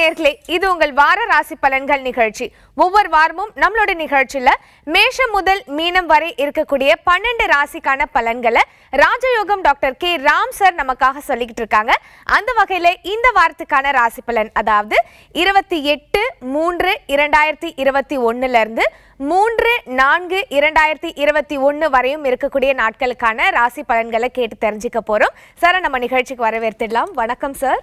நேர்களே இது உங்கள் வார ராசி பலன்கள் நிகழ்ச்சி ஒவ்வொரு வாரமும் நம்மளோட நிகழ்ச்சியில மேஷம் முதல் மீனம் வரை இருக்கக்கூடிய பன்னெண்டு ராசிக்கான பலன்களை ராஜயோகம் டாக்டர் கே ராம் சார் நமக்காக சொல்லிக்கிட்டு இருக்காங்க அந்த வகையில இந்த வாரத்துக்கான ராசி பலன் அதாவது இருபத்தி எட்டு மூன்று இரண்டாயிரத்தி இருபத்தி ஒன்னுல இருந்து மூன்று நான்கு இரண்டாயிரத்தி இருபத்தி ஒன்று வரையும் இருக்கக்கூடிய நாட்களுக்கான ராசி பலன்களை கேட்டு தெரிஞ்சுக்க போறோம் சார் நம்ம நிகழ்ச்சிக்கு வரவேற்றிடலாம் வணக்கம் சார்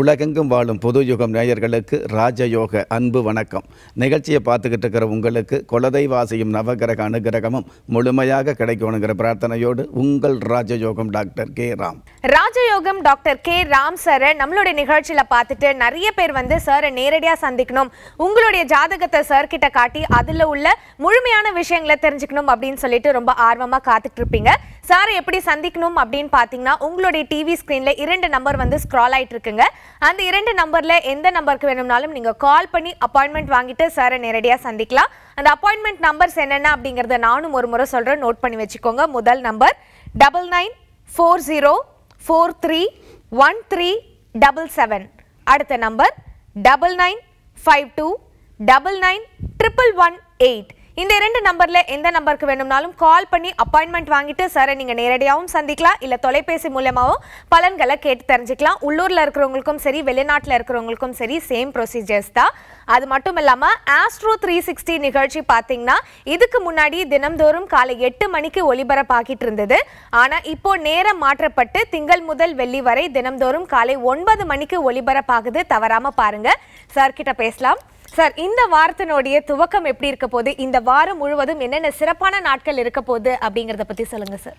உலகெங்கும் வாழும் பொது யுகம் நேயர்களுக்கு ராஜயோக அன்பு வணக்கம் நிகழ்ச்சியை பார்த்துக்கிட்டு இருக்கிற உங்களுக்கு குலதெய்வாசியும் நவகிரக அனுகிரகமும் முழுமையாக கிடைக்கணுங்கிற பிரார்த்தனையோடு உங்கள் ராஜயோகம் டாக்டர் கே ராம் ராஜயோகம் டாக்டர் கே ராம் சாரை நம்மளுடைய நிகழ்ச்சியில் பார்த்துட்டு நிறைய பேர் வந்து சாரை நேரடியாக சந்திக்கணும் உங்களுடைய ஜாதகத்தை சார் கிட்ட காட்டி அதில் உள்ள முழுமையான விஷயங்களை தெரிஞ்சுக்கணும் அப்படின்னு சொல்லிட்டு ரொம்ப ஆர்வமாக காத்துட்டு இருப்பீங்க சாரை எப்படி சந்திக்கணும் அப்படின்னு பார்த்தீங்கன்னா உங்களுடைய டிவி ஸ்க்ரீனில் இரண்டு நம்பர் வந்து ஸ்க்ரால் ஆகிட்டு இருக்குங்க அந்த இரண்டு நம்பர்ல எந்த நம்பருக்கு வேணும்னாலும் நீங்கள் கால் பண்ணி அப்பாயின்மெண்ட் வாங்கிட்டு சாரை நேரடியாக சந்திக்கலாம் அந்த அப்பாயின்மெண்ட் நம்பர்ஸ் என்னென்ன அப்படிங்கிறத நானும் ஒரு முறை சொல்கிறேன் நோட் பண்ணி வச்சுக்கோங்க முதல் number double nine four zero four three one three double seven அடுத்த number double nine five two double nine triple one eight இந்த இரண்டு நம்பர்ல எந்த நம்பருக்கு வேணும்னாலும் கால் பண்ணி அப்பாயின்மெண்ட் வாங்கிட்டு சாரை நீங்க நேரடியாகவும் சந்திக்கலாம் இல்ல தொலைபேசி மூலமாகவும் பலன்களை கேட்டு தெரிஞ்சுக்கலாம் உள்ளூர்ல இருக்கிறவங்களுக்கும் சரி வெளிநாட்டில் இருக்கிறவங்களுக்கும் சரி சேம் ப்ரொசீஜர்ஸ் தான் அது மட்டும் இல்லாம ஆஸ்ட்ரோ த்ரீ சிக்ஸ்டி நிகழ்ச்சி பாத்தீங்கன்னா இதுக்கு முன்னாடி தினம்தோறும் காலை எட்டு மணிக்கு ஒலிபரப்பாகிட்டு இருந்தது ஆனா இப்போ நேரம் மாற்றப்பட்டு திங்கள் முதல் வெள்ளி வரை தினம்தோறும் காலை ஒன்பது மணிக்கு ஒளிபரப்பாகுது தவறாம பாருங்க சார் கிட்ட பேசலாம் சார் இந்த வாரத்தினுடைய துவக்கம் எப்படி இருக்க போது இந்த வாரம் முழுவதும் என்னென்ன சிறப்பான நாட்கள் இருக்க போகுது அப்படிங்கிறத பற்றி சொல்லுங்கள் சார்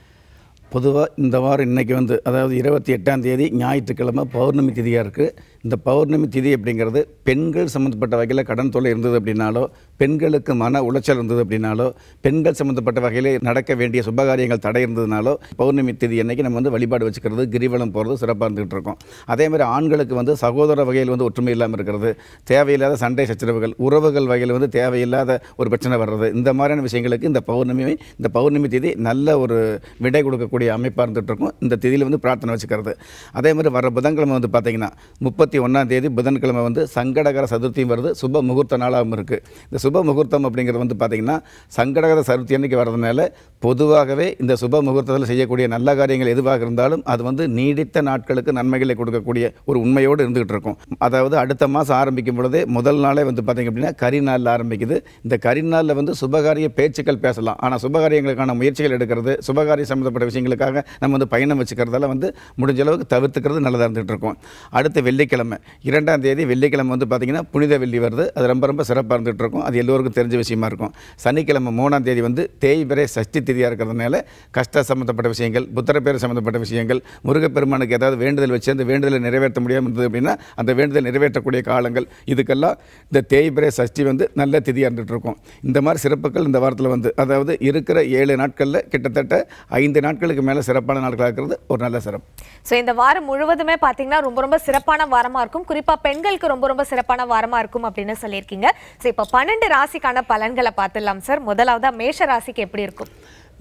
பொதுவாக இந்த வாரம் இன்றைக்கி வந்து அதாவது இருபத்தி எட்டாம் தேதி ஞாயிற்றுக்கிழமை பௌர்ணமி திதியாக இருக்குது இந்த பௌர்ணமி திதி அப்படிங்கிறது பெண்கள் சம்மந்தப்பட்ட வகையில் கடன் தொல்லை இருந்தது அப்படின்னாலோ பெண்களுக்கு மன உளைச்சல் இருந்தது அப்படின்னாலோ பெண்கள் சம்மந்தப்பட்ட வகையில் நடக்க வேண்டிய சுபகாரியங்கள் தடை இருந்ததுனாலோ பௌர்ணமி திதி அன்னைக்கு நம்ம வந்து வழிபாடு வச்சுக்கிறது கிரிவலம் போகிறது சிறப்பாக இருந்துகிட்டு இருக்கோம் அதே மாதிரி ஆண்களுக்கு வந்து சகோதர வகையில் வந்து ஒற்றுமை இல்லாமல் இருக்கிறது தேவையில்லாத சண்டை சச்சரவுகள் உறவுகள் வகையில் வந்து தேவையில்லாத ஒரு பிரச்சனை வர்றது இந்த மாதிரியான விஷயங்களுக்கு இந்த பௌர்ணமி இந்த பௌர்ணமி திதி நல்ல ஒரு விடை கொடுக்கக்கூடிய அமைப்பாக இருக்கும் இந்த திதியில் வந்து பிரார்த்தனை வச்சுக்கிறது அதே மாதிரி வர புதன்கிழமை வந்து பார்த்திங்கன்னா முப்பத்தி இருபத்தி ஒன்றாம் தேதி புதன்கிழமை வந்து சங்கடகர சதுர்த்தியும் வருது சுப முகூர்த்த நாளாகவும் இருக்குது இந்த சுப முகூர்த்தம் அப்படிங்கிறது வந்து பார்த்திங்கன்னா சங்கடகர சதுர்த்தி அன்னைக்கு வர்றதுனால பொதுவாகவே இந்த சுப முகூர்த்தத்தில் செய்யக்கூடிய நல்ல காரியங்கள் எதுவாக இருந்தாலும் அது வந்து நீடித்த நாட்களுக்கு நன்மைகளை கொடுக்கக்கூடிய ஒரு உண்மையோடு இருந்துகிட்டு இருக்கும் அதாவது அடுத்த மாதம் ஆரம்பிக்கும் பொழுதே முதல் நாளே வந்து பார்த்திங்க அப்படின்னா கரி நாளில் ஆரம்பிக்குது இந்த கரி நாளில் வந்து சுபகாரிய பேச்சுக்கள் பேசலாம் ஆனால் சுபகாரியங்களுக்கான முயற்சிகள் எடுக்கிறது சுபகாரிய சம்மந்தப்பட்ட விஷயங்களுக்காக நம்ம வந்து பயணம் வச்சுக்கிறதால வந்து முடிஞ்ச அளவுக்கு தவிர்த்துக்கிறது நல்லதாக இருந்துகிட்டு இருக்கும் அடுத்த வெள்ளிக்கிழமை வெள்ளிக்கிழமை இரண்டாம் தேதி வெள்ளிக்கிழமை வந்து பார்த்திங்கன்னா புனித வெள்ளி வருது அது ரொம்ப ரொம்ப சிறப்பாக இருந்துகிட்டு இருக்கும் அது எல்லோருக்கும் தெரிஞ்ச விஷயமா இருக்கும் சனிக்கிழமை மூணாம் தேதி வந்து தேய்பிரை சஷ்டி திதியாக இருக்கிறதுனால கஷ்ட சம்மந்தப்பட்ட விஷயங்கள் புத்திரப்பேர் சம்மந்தப்பட்ட விஷயங்கள் முருகப்பெருமானுக்கு ஏதாவது வேண்டுதல் வச்சு அந்த வேண்டுதலை நிறைவேற்ற முடியாமல் இருந்தது அப்படின்னா அந்த வேண்டுதல் நிறைவேற்றக்கூடிய காலங்கள் இதுக்கெல்லாம் இந்த தேய்பிரை சஷ்டி வந்து நல்ல திதியாக இருந்துகிட்டு இருக்கும் இந்த மாதிரி சிறப்புகள் இந்த வாரத்தில் வந்து அதாவது இருக்கிற ஏழு நாட்களில் கிட்டத்தட்ட ஐந்து நாட்களுக்கு மேலே சிறப்பான நாட்களாக இருக்கிறது ஒரு நல்ல சிறப்பு ஸோ இந்த வாரம் முழுவதுமே பார்த்தீங்கன்னா ரொம்ப ரொம்ப சிறப்பான வாரம் வாரமா இருக்கும் குறிப்பா பெண்களுக்கு ரொம்ப ரொம்ப சிறப்பான வாரமா இருக்கும் அப்படின்னு சொல்லியிருக்கீங்க ஸோ இப்போ பன்னெண்டு ராசிக்கான பலன்களை பார்த்துடலாம் சார் முதலாவது மேஷ ராசிக்கு எப்படி இருக்கும்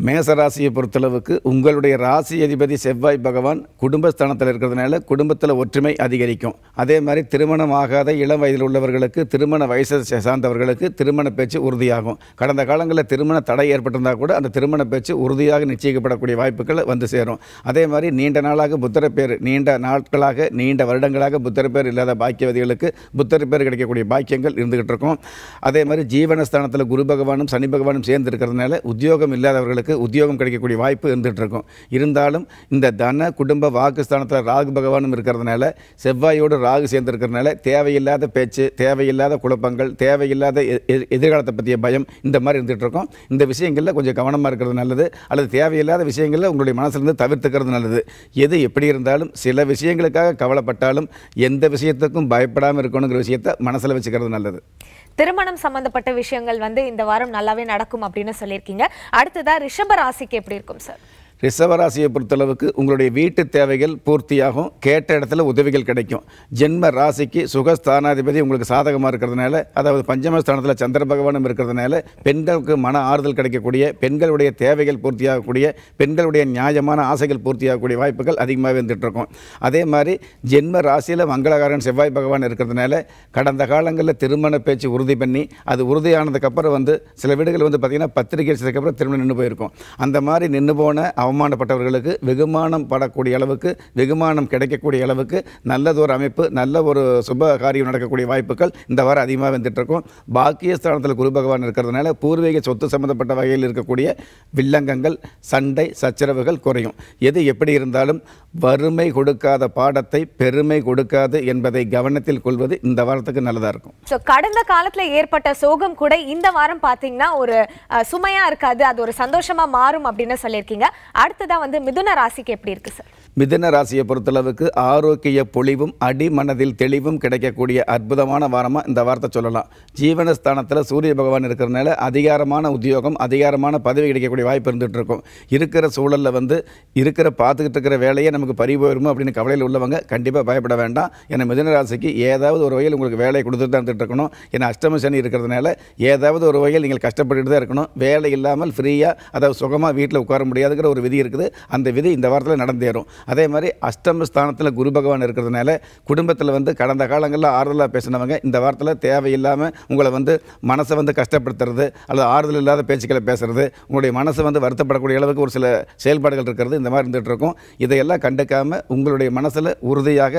மேசராசியை பொறுத்தளவுக்கு உங்களுடைய ராசி அதிபதி செவ்வாய் பகவான் குடும்பஸ்தானத்தில் இருக்கிறதுனால குடும்பத்தில் ஒற்றுமை அதிகரிக்கும் அதே மாதிரி திருமணம் ஆகாத இளம் வயதில் உள்ளவர்களுக்கு திருமண வயசை சார்ந்தவர்களுக்கு திருமண பேச்சு உறுதியாகும் கடந்த காலங்களில் திருமண தடை ஏற்பட்டிருந்தால் கூட அந்த திருமண பேச்சு உறுதியாக நிச்சயிக்கப்படக்கூடிய வாய்ப்புகள் வந்து சேரும் அதே மாதிரி நீண்ட நாளாக புத்தர பேர் நீண்ட நாட்களாக நீண்ட வருடங்களாக புத்தர பேர் இல்லாத பாக்கியவதிகளுக்கு புத்தர் பேர் கிடைக்கக்கூடிய பாக்கியங்கள் இருந்துகிட்டு இருக்கும் அதே மாதிரி ஜீவனஸ்தானத்தில் குரு பகவானும் சனி பகவானும் சேர்ந்து இருக்கிறதுனால உத்தியோகம் இல்லாதவர்களுக்கு அவர்களுக்கு உத்தியோகம் கிடைக்கக்கூடிய வாய்ப்பு இருந்துகிட்ருக்கும் இருந்தாலும் இந்த தன குடும்ப வாக்குஸ்தானத்தில் ராகு பகவானும் இருக்கிறதுனால செவ்வாயோடு ராகு சேர்ந்துருக்கிறதுனால தேவையில்லாத பேச்சு தேவையில்லாத குழப்பங்கள் தேவையில்லாத எதிர்காலத்தை பற்றிய பயம் இந்த மாதிரி இருந்துகிட்ருக்கும் இந்த விஷயங்களில் கொஞ்சம் கவனமாக இருக்கிறது நல்லது அல்லது தேவையில்லாத விஷயங்களில் உங்களுடைய மனசுலேருந்து தவிர்த்துக்கிறது நல்லது எது எப்படி இருந்தாலும் சில விஷயங்களுக்காக கவலைப்பட்டாலும் எந்த விஷயத்துக்கும் பயப்படாமல் இருக்கணுங்கிற விஷயத்தை மனசில் வச்சுக்கிறது நல்லது திருமணம் சம்பந்தப்பட்ட விஷயங்கள் வந்து இந்த வாரம் நல்லாவே நடக்கும் அப்படின்னு சொல்லியிருக்கீங்க அடுத்ததான் ரிஷப ராசிக்கு எப்படி இருக்கும் சார் ரிசவராசியை பொறுத்தளவுக்கு உங்களுடைய வீட்டு தேவைகள் பூர்த்தியாகும் கேட்ட இடத்துல உதவிகள் கிடைக்கும் ஜென்ம ராசிக்கு சுகஸ்தானாதிபதி உங்களுக்கு சாதகமாக இருக்கிறதுனால அதாவது பஞ்சமஸ்தானத்தில் சந்திர பகவானும் இருக்கிறதுனால பெண்களுக்கு மன ஆறுதல் கிடைக்கக்கூடிய பெண்களுடைய தேவைகள் பூர்த்தியாகக்கூடிய பெண்களுடைய நியாயமான ஆசைகள் பூர்த்தியாகக்கூடிய வாய்ப்புகள் அதிகமாக இருந்துகிட்ருக்கும் அதே மாதிரி ஜென்ம ராசியில் மங்களகாரன் செவ்வாய் பகவான் இருக்கிறதுனால கடந்த காலங்களில் திருமண பேச்சு உறுதி பண்ணி அது உறுதியானதுக்கப்புறம் வந்து சில வீடுகள் வந்து பார்த்திங்கன்னா பத்திரிகை அடிச்சதுக்கப்புறம் திருமணம் நின்று போயிருக்கும் அந்த மாதிரி நின்று போன அவன் அவமானப்பட்டவர்களுக்கு வெகுமானம் படக்கூடிய அளவுக்கு வெகுமானம் கிடைக்கக்கூடிய அளவுக்கு நல்லதொரு அமைப்பு நல்ல ஒரு சுப காரியம் நடக்கக்கூடிய வாய்ப்புகள் இந்த வாரம் அதிகமாக வந்துட்டுருக்கும் பாக்கிய ஸ்தானத்தில் குரு பகவான் இருக்கிறதுனால பூர்வீக சொத்து சம்மந்தப்பட்ட வகையில் இருக்கக்கூடிய வில்லங்கங்கள் சண்டை சச்சரவுகள் குறையும் எது எப்படி இருந்தாலும் வறுமை கொடுக்காத பாடத்தை பெருமை கொடுக்காது என்பதை கவனத்தில் கொள்வது இந்த வாரத்துக்கு நல்லதாக இருக்கும் ஸோ கடந்த காலத்தில் ஏற்பட்ட சோகம் கூட இந்த வாரம் பார்த்தீங்கன்னா ஒரு சுமையாக இருக்காது அது ஒரு சந்தோஷமாக மாறும் அப்படின்னு சொல்லியிருக்கீங்க அடுத்ததாக வந்து மிதுன ராசிக்கு எப்படி இருக்குது சார் மிதுன ராசியை பொறுத்தளவுக்கு ஆரோக்கிய பொழிவும் அடிமனதில் தெளிவும் கிடைக்கக்கூடிய அற்புதமான வாரமாக இந்த வார்த்தை சொல்லலாம் ஜீவனஸ்தானத்தில் சூரிய பகவான் இருக்கிறனால அதிகாரமான உத்தியோகம் அதிகாரமான பதவி கிடைக்கக்கூடிய வாய்ப்பு இருந்துகிட்டு இருக்கும் இருக்கிற சூழலில் வந்து இருக்கிற பார்த்துக்கிட்டு இருக்கிற வேலையை நமக்கு போயிருமோ அப்படின்னு கவலையில் உள்ளவங்க கண்டிப்பாக பயப்பட வேண்டாம் ஏன்னா மிதுன ராசிக்கு ஏதாவது ஒரு வகையில் உங்களுக்கு வேலையை கொடுத்துட்டு தான் இருந்துகிட்டு இருக்கணும் ஏன்னா அஷ்டம சனி இருக்கிறதுனால ஏதாவது ஒரு வகையில் நீங்கள் கஷ்டப்பட்டுட்டு தான் இருக்கணும் வேலை இல்லாமல் ஃப்ரீயாக அதாவது சுகமாக வீட்டில் உட்கார முடியாதுங்கிற ஒரு விதி இருக்குது அந்த விதி இந்த வாரத்தில் நடந்தேறும் அதே மாதிரி அஷ்டம ஸ்தானத்தில் குரு பகவான் இருக்கிறதுனால குடும்பத்தில் வந்து கடந்த காலங்களில் ஆறுதலாக பேசினவங்க இந்த வாரத்தில் தேவையில்லாமல் உங்களை வந்து மனசை வந்து கஷ்டப்படுத்துறது அல்லது ஆறுதல் இல்லாத பேச்சுக்களை பேசுகிறது உங்களுடைய மனசை வந்து வருத்தப்படக்கூடிய அளவுக்கு ஒரு சில செயல்பாடுகள் இருக்கிறது இந்த மாதிரி இருந்துகிட்டு இருக்கும் இதையெல்லாம் கண்டுக்காமல் உங்களுடைய மனசில் உறுதியாக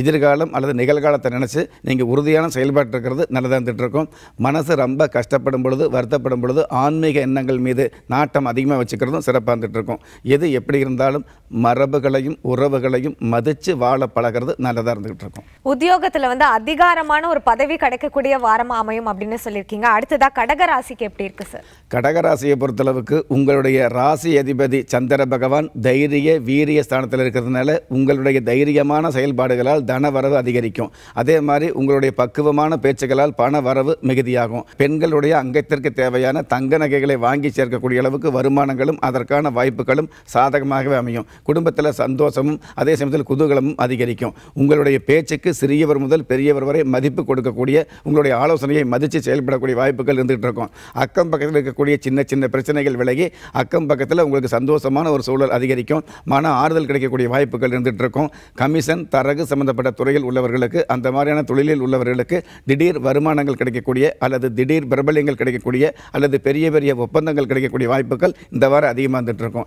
எதிர்காலம் அல்லது நிகழ்காலத்தை நினச்சி நீங்கள் உறுதியான செயல்பாட்டு இருக்கிறது நல்லதாக இருந்துகிட்டு இருக்கும் மனசு ரொம்ப கஷ்டப்படும் பொழுது வருத்தப்படும் பொழுது ஆன்மீக எண்ணங்கள் மீது நாட்டம் அதிகமாக வச்சுக்கிறதும் சிறப்பாக இருந்துகிட்டு இருக்கும் எது எப்படி இருந்தாலும் மரபுகளையும் உறவுகளையும் மதித்து வாழ பழகிறது நல்லதாக இருந்துகிட்டு இருக்கும் உத்தியோகத்தில் வந்து அதிகாரமான ஒரு பதவி கிடைக்கக்கூடிய வாரமாக அமையும் அப்படின்னு சொல்லியிருக்கீங்க அடுத்ததாக கடகராசிக்கு எப்படி இருக்கு சார் கடகராசியை பொறுத்தளவுக்கு உங்களுடைய ராசி அதிபதி சந்திர பகவான் தைரிய வீரிய ஸ்தானத்தில் இருக்கிறதுனால உங்களுடைய தைரியமான செயல்பாடுகளால் தன வரவு அதிகரிக்கும் அதே மாதிரி உங்களுடைய பக்குவமான பேச்சுகளால் பண வரவு மிகுதியாகும் பெண்களுடைய அங்கத்திற்கு தேவையான தங்க நகைகளை வாங்கி சேர்க்கக்கூடிய அளவுக்கு வருமானங்களும் அதற்கான வாய்ப்புகளும் பலன்களும் சாதகமாகவே அமையும் குடும்பத்தில் சந்தோஷமும் அதே சமயத்தில் குதூகலமும் அதிகரிக்கும் உங்களுடைய பேச்சுக்கு சிறியவர் முதல் பெரியவர் வரை மதிப்பு கொடுக்கக்கூடிய உங்களுடைய ஆலோசனையை மதித்து செயல்படக்கூடிய வாய்ப்புகள் இருந்துகிட்டு இருக்கும் அக்கம் பக்கத்தில் இருக்கக்கூடிய சின்ன சின்ன பிரச்சனைகள் விலகி அக்கம் பக்கத்தில் உங்களுக்கு சந்தோஷமான ஒரு சூழல் அதிகரிக்கும் மன ஆறுதல் கிடைக்கக்கூடிய வாய்ப்புகள் இருந்துகிட்டு இருக்கும் கமிஷன் தரகு சம்பந்தப்பட்ட துறையில் உள்ளவர்களுக்கு அந்த மாதிரியான தொழிலில் உள்ளவர்களுக்கு திடீர் வருமானங்கள் கிடைக்கக்கூடிய அல்லது திடீர் பிரபலங்கள் கிடைக்கக்கூடிய அல்லது பெரிய பெரிய ஒப்பந்தங்கள் கிடைக்கக்கூடிய வாய்ப்புகள் இந்த வாரம் அதிகமாக இருந்துகிட்டு இருக்கும்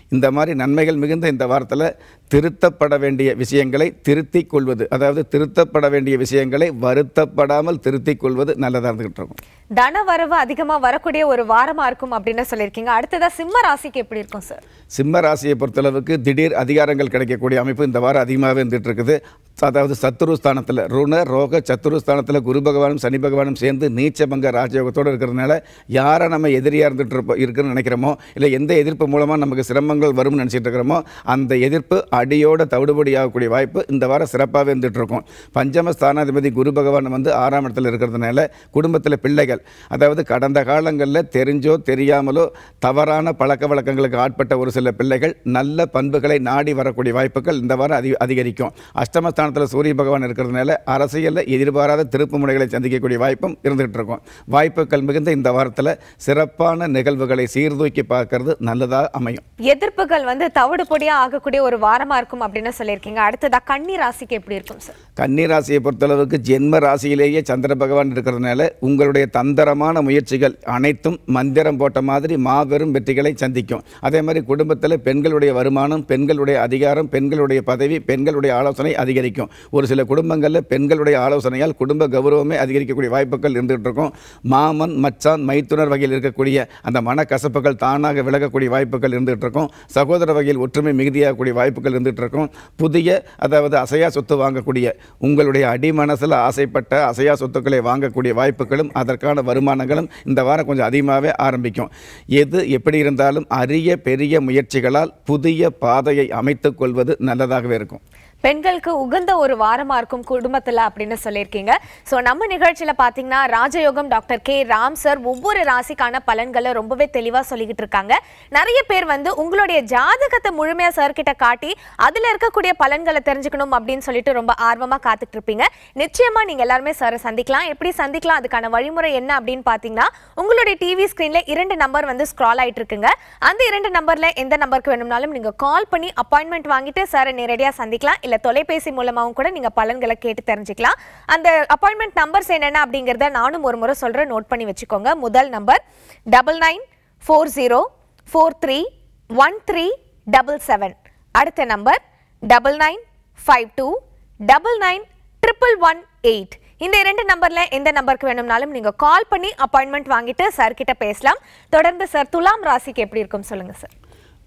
இந்த மாதிரி நன்மைகள் மிகுந்த இந்த வாரத்தில் திருத்தப்பட வேண்டிய விஷயங்களை திருத்திக் கொள்வது அதாவது திருத்தப்பட வேண்டிய விஷயங்களை வருத்தப்படாமல் திருத்திக் கொள்வது நல்லதாக இருந்துகிட்டு இருக்கும் தன வரவு அதிகமாக வரக்கூடிய ஒரு வாரமாக இருக்கும் அப்படின்னு சொல்லியிருக்கீங்க அடுத்ததாக சிம்ம ராசிக்கு எப்படி இருக்கும் சார் சிம்ம ராசியை பொறுத்தளவுக்கு திடீர் அதிகாரங்கள் கிடைக்கக்கூடிய அமைப்பு இந்த வாரம் அதிகமாகவே இருந்துட்டு இருக்குது அதாவது சத்துரு ஸ்தானத்தில் ருண ரோக சத்துரு ஸ்தானத்தில் குரு பகவானும் சனி பகவானும் சேர்ந்து நீச்சபங்க ராஜயோகத்தோடு இருக்கிறதுனால யாரை நம்ம எதிரியாக இருந்துட்டு இருக்குன்னு நினைக்கிறோமோ இல்லை எந்த எதிர்ப்பு மூலமாக நமக்கு சிரமங்கள் மாற்றங்கள் வரும்னு நினச்சிட்டு இருக்கிறோமோ அந்த எதிர்ப்பு அடியோட தவிடுபடி ஆகக்கூடிய வாய்ப்பு இந்த வாரம் சிறப்பாகவே இருந்துகிட்டு இருக்கும் பஞ்சம ஸ்தானாதிபதி குரு பகவான் வந்து ஆறாம் இடத்துல இருக்கிறதுனால குடும்பத்தில் பிள்ளைகள் அதாவது கடந்த காலங்களில் தெரிஞ்சோ தெரியாமலோ தவறான பழக்க வழக்கங்களுக்கு ஆட்பட்ட ஒரு சில பிள்ளைகள் நல்ல பண்புகளை நாடி வரக்கூடிய வாய்ப்புகள் இந்த வாரம் அதி அதிகரிக்கும் அஷ்டமஸ்தானத்தில் சூரிய பகவான் இருக்கிறதுனால அரசியலில் எதிர்பாராத திருப்பு முனைகளை சந்திக்கக்கூடிய வாய்ப்பும் இருந்துகிட்டு இருக்கும் வாய்ப்புகள் மிகுந்த இந்த வாரத்தில் சிறப்பான நிகழ்வுகளை சீர்தூக்கி பார்க்கறது நல்லதாக அமையும் எதிர் எதிர்ப்புகள் வந்து தவிடு பொடியாக ஆகக்கூடிய ஒரு வாரமாக இருக்கும் அப்படின்னு சொல்லியிருக்கீங்க அடுத்ததாக கன்னி ராசிக்கு எப்படி இருக்கும் சார் கன்னி ராசியை பொறுத்தளவுக்கு ஜென்ம ராசியிலேயே சந்திர பகவான் இருக்கிறதுனால உங்களுடைய தந்திரமான முயற்சிகள் அனைத்தும் மந்திரம் போட்ட மாதிரி மாபெரும் வெற்றிகளை சந்திக்கும் அதே மாதிரி குடும்பத்தில் பெண்களுடைய வருமானம் பெண்களுடைய அதிகாரம் பெண்களுடைய பதவி பெண்களுடைய ஆலோசனை அதிகரிக்கும் ஒரு சில குடும்பங்களில் பெண்களுடைய ஆலோசனையால் குடும்ப கௌரவமே அதிகரிக்கக்கூடிய வாய்ப்புகள் இருந்துகிட்டு இருக்கும் மாமன் மச்சான் மைத்துனர் வகையில் இருக்கக்கூடிய அந்த மனக்கசப்புகள் தானாக விலகக்கூடிய வாய்ப்புகள் இருந்துகிட்டு இருக்கும் சகோதர வகையில் ஒற்றுமை மிகுதியாகக்கூடிய வாய்ப்புகள் இருந்துகிட்டு இருக்கும் புதிய அதாவது அசையா சொத்து வாங்கக்கூடிய உங்களுடைய அடிமனசில் ஆசைப்பட்ட அசையா சொத்துக்களை வாங்கக்கூடிய வாய்ப்புகளும் அதற்கான வருமானங்களும் இந்த வாரம் கொஞ்சம் அதிகமாகவே ஆரம்பிக்கும் எது எப்படி இருந்தாலும் அரிய பெரிய முயற்சிகளால் புதிய பாதையை அமைத்துக் கொள்வது நல்லதாகவே இருக்கும் பெண்களுக்கு உகந்த ஒரு வாரமாக இருக்கும் குடும்பத்தில் அப்படின்னு சொல்லியிருக்கீங்க ஸோ நம்ம நிகழ்ச்சியில் பார்த்தீங்கன்னா ராஜயோகம் டாக்டர் கே ராம் சார் ஒவ்வொரு ராசிக்கான பலன்களை ரொம்பவே தெளிவாக சொல்லிக்கிட்டு இருக்காங்க நிறைய பேர் வந்து உங்களுடைய ஜாதகத்தை முழுமையாக சார்கிட்ட காட்டி அதில் இருக்கக்கூடிய பலன்களை தெரிஞ்சுக்கணும் அப்படின்னு சொல்லிட்டு ரொம்ப ஆர்வமாக காத்துட்டு இருப்பீங்க நிச்சயமாக நீங்கள் எல்லாருமே சாரை சந்திக்கலாம் எப்படி சந்திக்கலாம் அதுக்கான வழிமுறை என்ன அப்படின்னு பார்த்தீங்கன்னா உங்களுடைய டிவி ஸ்க்ரீனில் இரண்டு நம்பர் வந்து ஸ்க்ரால் ஆயிட்டு இருக்குங்க அந்த இரண்டு நம்பரில் எந்த நம்பருக்கு வேணும்னாலும் நீங்கள் கால் பண்ணி அப்பாயின்மெண்ட் வாங்கிட்டு சாரை நேரடியாக சந்திக்கலாம் இல்லை தொலைபேசி மூலமாகவும் கூட நீங்கள் பலன்களை கேட்டு தெரிஞ்சுக்கலாம் அந்த அப்பாயின்மெண்ட் நம்பர்ஸ் என்னென்ன அப்படிங்கிறத நானும் ஒரு முறை சொல்கிறேன் நோட் பண்ணி வச்சுக்கோங்க முதல் number double nine four zero four three one three double seven அடுத்த number double nine five two double nine triple one eight இந்த இரண்டு நம்பர்ல எந்த நம்பருக்கு வேணும்னாலும் நீங்க கால் பண்ணி அப்பாயின்மெண்ட் வாங்கிட்டு சார் கிட்ட பேசலாம் தொடர்ந்து சார் துலாம் ராசிக்கு எப்படி இருக்கும் சொல்லுங்க சார்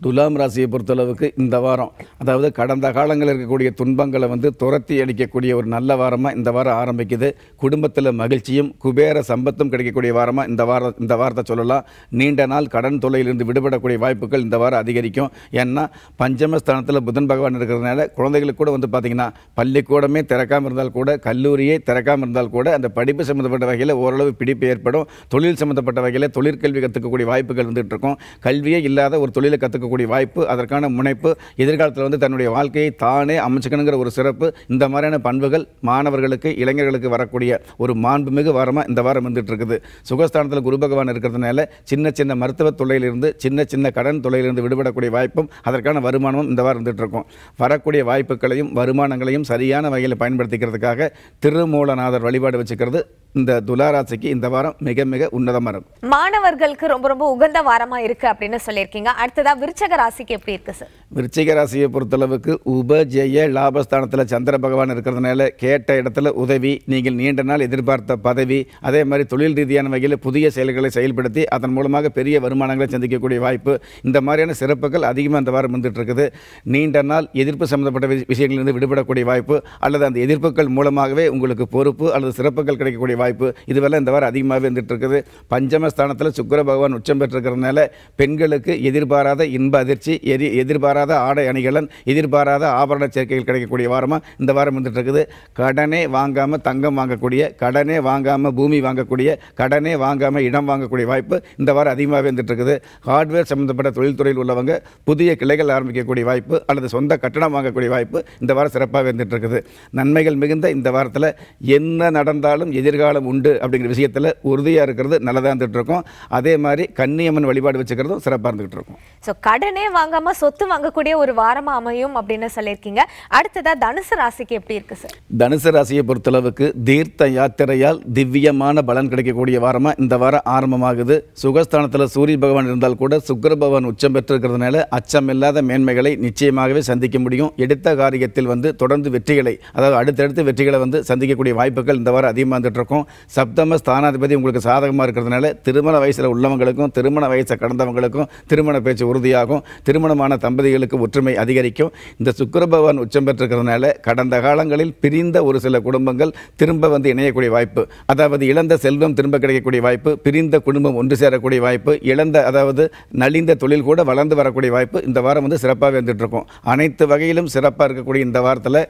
துலாம் ராசியை பொறுத்தளவுக்கு இந்த வாரம் அதாவது கடந்த காலங்களில் இருக்கக்கூடிய துன்பங்களை வந்து துரத்தி அடிக்கக்கூடிய ஒரு நல்ல வாரமாக இந்த வாரம் ஆரம்பிக்குது குடும்பத்தில் மகிழ்ச்சியும் குபேர சம்பத்தும் கிடைக்கக்கூடிய வாரமாக இந்த வார இந்த வாரத்தை சொல்லலாம் நீண்ட நாள் கடன் தொலையிலிருந்து விடுபடக்கூடிய வாய்ப்புகள் இந்த வாரம் அதிகரிக்கும் ஏன்னா பஞ்சமஸ்தானத்தில் புதன் பகவான் இருக்கிறதுனால குழந்தைகளுக்கு கூட வந்து பார்த்திங்கன்னா பள்ளிக்கூடமே திறக்காமல் இருந்தால் கூட கல்லூரியே திறக்காமல் இருந்தால் கூட அந்த படிப்பு சம்மந்தப்பட்ட வகையில் ஓரளவு பிடிப்பு ஏற்படும் தொழில் சம்மந்தப்பட்ட வகையில் தொழிற்கல்வி கற்றுக்கக்கூடிய வாய்ப்புகள் வந்துகிட்டு இருக்கும் கல்வியே இல்லாத ஒரு தொழிலை கற்றுக்க கிடைக்கக்கூடிய வாய்ப்பு அதற்கான முனைப்பு எதிர்காலத்தில் வந்து தன்னுடைய வாழ்க்கையை தானே அமைச்சுக்கணுங்கிற ஒரு சிறப்பு இந்த மாதிரியான பண்புகள் மாணவர்களுக்கு இளைஞர்களுக்கு வரக்கூடிய ஒரு மாண்புமிகு வாரமாக இந்த வாரம் வந்துட்டு இருக்குது சுகஸ்தானத்தில் குரு பகவான் இருக்கிறதுனால சின்ன சின்ன மருத்துவ தொல்லையிலிருந்து சின்ன சின்ன கடன் தொல்லையிலிருந்து விடுபடக்கூடிய வாய்ப்பும் அதற்கான வருமானமும் இந்த வாரம் வந்துட்டு இருக்கும் வரக்கூடிய வாய்ப்புகளையும் வருமானங்களையும் சரியான வகையில் பயன்படுத்திக்கிறதுக்காக திருமூலநாதர் வழிபாடு வச்சுக்கிறது இந்த துலாராசிக்கு இந்த வாரம் மிக மிக உன்னதமாக இருக்கும் மாணவர்களுக்கு ரொம்ப ரொம்ப உகந்த வாரமாக இருக்கு அப்படின்னு சொல்லியிருக்கீங்க அடுத்ததாக விருச்சக ராசிக்கு எப்படி இருக்குது சார் விருச்சிக ராசியை பொறுத்தளவுக்கு உபஜெய லாபஸ்தானத்தில் சந்திர பகவான் இருக்கிறதுனால கேட்ட இடத்துல உதவி நீங்கள் நீண்ட நாள் எதிர்பார்த்த பதவி அதே மாதிரி தொழில் ரீதியான வகையில் புதிய செயல்களை செயல்படுத்தி அதன் மூலமாக பெரிய வருமானங்களை சந்திக்கக்கூடிய வாய்ப்பு இந்த மாதிரியான சிறப்புகள் அதிகமாக அந்த வாரம் வந்துட்டு இருக்குது நீண்ட நாள் எதிர்ப்பு சம்மந்தப்பட்ட விஷயங்களிலிருந்து விடுபடக்கூடிய வாய்ப்பு அல்லது அந்த எதிர்ப்புகள் மூலமாகவே உங்களுக்கு பொறுப்பு அல்லது சிறப்புகள் கிடைக்கக்கூடிய வாய்ப்பு இதுவெல்லாம் இந்த வாரம் அதிகமாகவே வந்துட்டு இருக்குது பஞ்சமஸ்தானத்தில் சுக்கர பகவான் உச்சம் பெற்றிருக்கிறதுனால பெண்களுக்கு எதிர்பாராத இன்ன இன்ப அதிர்ச்சி எரி எதிர்பாராத ஆடை அணிகலன் எதிர்பாராத ஆபரண சேர்க்கைகள் கிடைக்கக்கூடிய வாரமாக இந்த வாரம் வந்துட்டு இருக்குது கடனே வாங்காமல் தங்கம் வாங்கக்கூடிய கடனே வாங்காமல் பூமி வாங்கக்கூடிய கடனே வாங்காமல் இடம் வாங்கக்கூடிய வாய்ப்பு இந்த வாரம் அதிகமாகவே வந்துட்டு இருக்குது ஹார்ட்வேர் சம்மந்தப்பட்ட தொழில்துறையில் உள்ளவங்க புதிய கிளைகள் ஆரம்பிக்கக்கூடிய வாய்ப்பு அல்லது சொந்த கட்டணம் வாங்கக்கூடிய வாய்ப்பு இந்த வாரம் சிறப்பாக வந்துட்டு இருக்குது நன்மைகள் மிகுந்த இந்த வாரத்தில் என்ன நடந்தாலும் எதிர்காலம் உண்டு அப்படிங்கிற விஷயத்தில் உறுதியாக இருக்கிறது நல்லதாக இருந்துகிட்டு இருக்கும் அதே மாதிரி கன்னியம்மன் வழிபாடு வச்சுக்கிறதும் சிறப்பாக இருந்துகிட்டு இருக்கும் ஸோ கடனே வாங்காம சொத்து வாங்கக்கூடிய ஒரு வாரமா அமையும் அப்படின்னு சொல்லியிருக்கீங்க அடுத்ததா தனுசு ராசிக்கு எப்படி இருக்கு சார் தனுசு ராசியை பொறுத்தளவுக்கு தீர்த்த யாத்திரையால் திவ்யமான பலன் கிடைக்கக்கூடிய வாரமா இந்த வாரம் ஆரம்பமாகுது சுகஸ்தானத்தில் சூரிய பகவான் இருந்தால் கூட சுக்கர பகவான் உச்சம் பெற்றிருக்கிறதுனால அச்சமில்லாத மேன்மைகளை நிச்சயமாகவே சந்திக்க முடியும் எடுத்த காரியத்தில் வந்து தொடர்ந்து வெற்றிகளை அதாவது அடுத்தடுத்து வெற்றிகளை வந்து சந்திக்கக்கூடிய வாய்ப்புகள் இந்த வாரம் அதிகமாக வந்துட்டு இருக்கும் சப்தம ஸ்தானாதிபதி உங்களுக்கு சாதகமாக இருக்கிறதுனால திருமண வயசில் உள்ளவங்களுக்கும் திருமண வயசை கடந்தவங்களுக்கும் திருமண பேச்சு உறுதியாக உண்டாகும் திருமணமான தம்பதிகளுக்கு ஒற்றுமை அதிகரிக்கும் இந்த சுக்கர பகவான் உச்சம் பெற்றிருக்கிறதுனால கடந்த காலங்களில் பிரிந்த ஒரு சில குடும்பங்கள் திரும்ப வந்து இணையக்கூடிய வாய்ப்பு அதாவது இழந்த செல்வம் திரும்ப கிடைக்கக்கூடிய வாய்ப்பு பிரிந்த குடும்பம் ஒன்று சேரக்கூடிய வாய்ப்பு இழந்த அதாவது நலிந்த தொழில் கூட வளர்ந்து வரக்கூடிய வாய்ப்பு இந்த வாரம் வந்து சிறப்பாக வந்துட்டுருக்கும் அனைத்து வகையிலும் சிறப்பாக இருக்கக்கூடிய இந்த வாரத்தில்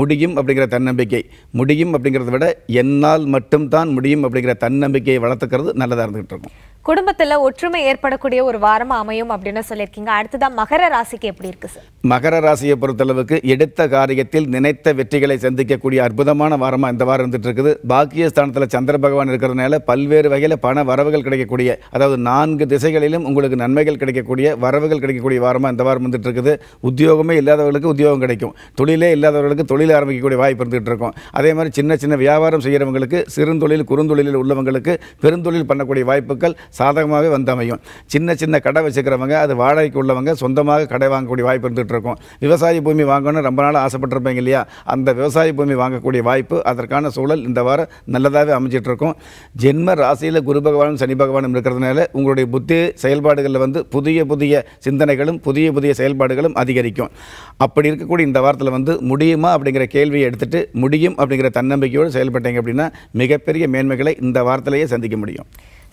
முடியும் அப்படிங்கிற தன்னம்பிக்கை முடியும் அப்படிங்கிறத விட என்னால் மட்டும்தான் முடியும் அப்படிங்கிற தன்னம்பிக்கையை வளர்த்துக்கிறது நல்லதாக இருந்துகிட்டு இருக்கும் குடும்பத்தில் ஒற்றுமை ஏற்படக்கூடிய ஒரு வாரமாக அமையும் அப்படின்னு சொல்லியிருக்கீங்க அடுத்ததான் மகர ராசிக்கு எப்படி இருக்கு சார் மகர ராசியை பொறுத்தளவுக்கு எடுத்த காரியத்தில் நினைத்த வெற்றிகளை சந்திக்கக்கூடிய அற்புதமான வாரமாக இந்த வாரம் இருந்துட்டு இருக்குது ஸ்தானத்தில் சந்திர பகவான் இருக்கிறதுனால பல்வேறு வகையில் பண வரவுகள் கிடைக்கக்கூடிய அதாவது நான்கு திசைகளிலும் உங்களுக்கு நன்மைகள் கிடைக்கக்கூடிய வரவுகள் கிடைக்கக்கூடிய வாரமாக இந்த வாரம் வந்துட்டு இருக்குது உத்தியோகமே இல்லாதவர்களுக்கு உத்தியோகம் கிடைக்கும் தொழிலே இல்லாதவர்களுக்கு தொழில் ஆரம்பிக்கக்கூடிய வாய்ப்பு இருந்துகிட்டு இருக்கும் அதே மாதிரி சின்ன சின்ன வியாபாரம் செய்கிறவங்களுக்கு சிறுந்தொழில் குறுந்தொழிலில் உள்ளவங்களுக்கு பெருந்தொழில் பண்ணக்கூடிய வாய்ப்புகள் சாதகமாகவே வந்து அமையும் சின்ன சின்ன கடை வச்சுக்கிறவங்க அது வாடகைக்கு உள்ளவங்க சொந்தமாக கடை வாங்கக்கூடிய வாய்ப்பு இருந்துகிட்டு இருக்கும் விவசாய பூமி வாங்கணும்னு ரொம்ப நாள் ஆசைப்பட்டிருப்பீங்க இல்லையா அந்த விவசாய பூமி வாங்கக்கூடிய வாய்ப்பு அதற்கான சூழல் இந்த வாரம் நல்லதாகவே அமைஞ்சிட்டு இருக்கும் ஜென்ம ராசியில் குரு பகவானும் சனி பகவானும் இருக்கிறதுனால உங்களுடைய புத்தி செயல்பாடுகளில் வந்து புதிய புதிய சிந்தனைகளும் புதிய புதிய செயல்பாடுகளும் அதிகரிக்கும் அப்படி இருக்கக்கூடிய இந்த வாரத்தில் வந்து முடியுமா அப்படிங்கிற கேள்வியை எடுத்துகிட்டு முடியும் அப்படிங்கிற தன்னம்பிக்கையோடு செயல்பட்டீங்க அப்படின்னா மிகப்பெரிய மேன்மைகளை இந்த வாரத்திலேயே சந்திக்க முடியும்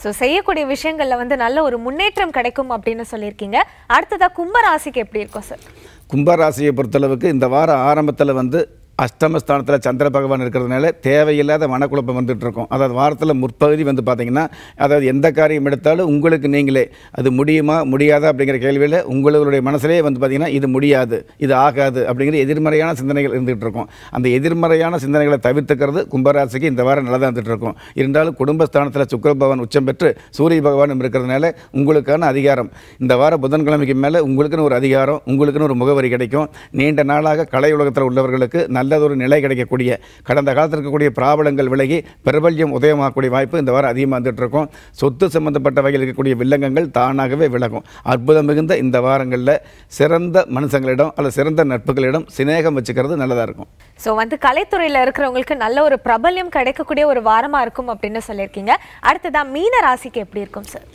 ஸோ செய்யக்கூடிய விஷயங்களில் வந்து நல்ல ஒரு முன்னேற்றம் கிடைக்கும் அப்படின்னு சொல்லியிருக்கீங்க அடுத்ததாக கும்பராசிக்கு எப்படி இருக்கும் சார் கும்பராசியை பொறுத்தளவுக்கு இந்த வார ஆரம்பத்தில் வந்து அஷ்டமஸ்தானத்தில் சந்திர பகவான் இருக்கிறதுனால தேவையில்லாத மனக்குழப்பம் வந்துட்டு இருக்கும் அதாவது வாரத்தில் முற்பகுதி வந்து பார்த்திங்கன்னா அதாவது எந்த காரியம் எடுத்தாலும் உங்களுக்கு நீங்களே அது முடியுமா முடியாதா அப்படிங்கிற கேள்வியில் உங்களுடைய மனசுலேயே வந்து பார்த்தீங்கன்னா இது முடியாது இது ஆகாது அப்படிங்கிற எதிர்மறையான சிந்தனைகள் இருந்துகிட்டு இருக்கும் அந்த எதிர்மறையான சிந்தனைகளை தவிர்த்துக்கிறது கும்பராசிக்கு இந்த வாரம் நல்லா தான் இருக்கும் இருந்தாலும் குடும்பஸ்தானத்தில் சுக்கர பகவான் உச்சம் பெற்று சூரிய பகவானும் இருக்கிறதுனால உங்களுக்கான அதிகாரம் இந்த வாரம் புதன்கிழமைக்கு மேலே உங்களுக்குன்னு ஒரு அதிகாரம் உங்களுக்குன்னு ஒரு முகவரி கிடைக்கும் நீண்ட நாளாக கலை உலகத்தில் உள்ளவர்களுக்கு நல்ல நல்லதொரு நிலை கிடைக்கக்கூடிய கடந்த காலத்தில் இருக்கக்கூடிய பிராபலங்கள் விலகி பிரபல்யம் உதயமாகக்கூடிய வாய்ப்பு இந்த வாரம் அதிகமாக வந்துட்டுருக்கும் சொத்து சம்பந்தப்பட்ட வகையில் இருக்கக்கூடிய வில்லங்கங்கள் தானாகவே விலகும் அற்புதம் மிகுந்த இந்த வாரங்களில் சிறந்த மனுஷங்களிடம் அல்லது சிறந்த நட்புகளிடம் சிநேகம் வச்சுக்கிறது நல்லதாக இருக்கும் ஸோ வந்து கலைத்துறையில் இருக்கிறவங்களுக்கு நல்ல ஒரு பிரபல்யம் கிடைக்கக்கூடிய ஒரு வாரமாக இருக்கும் அப்படின்னு சொல்லியிருக்கீங்க அடுத்ததான் மீன ராசிக்கு எப்படி இருக்கும் சார்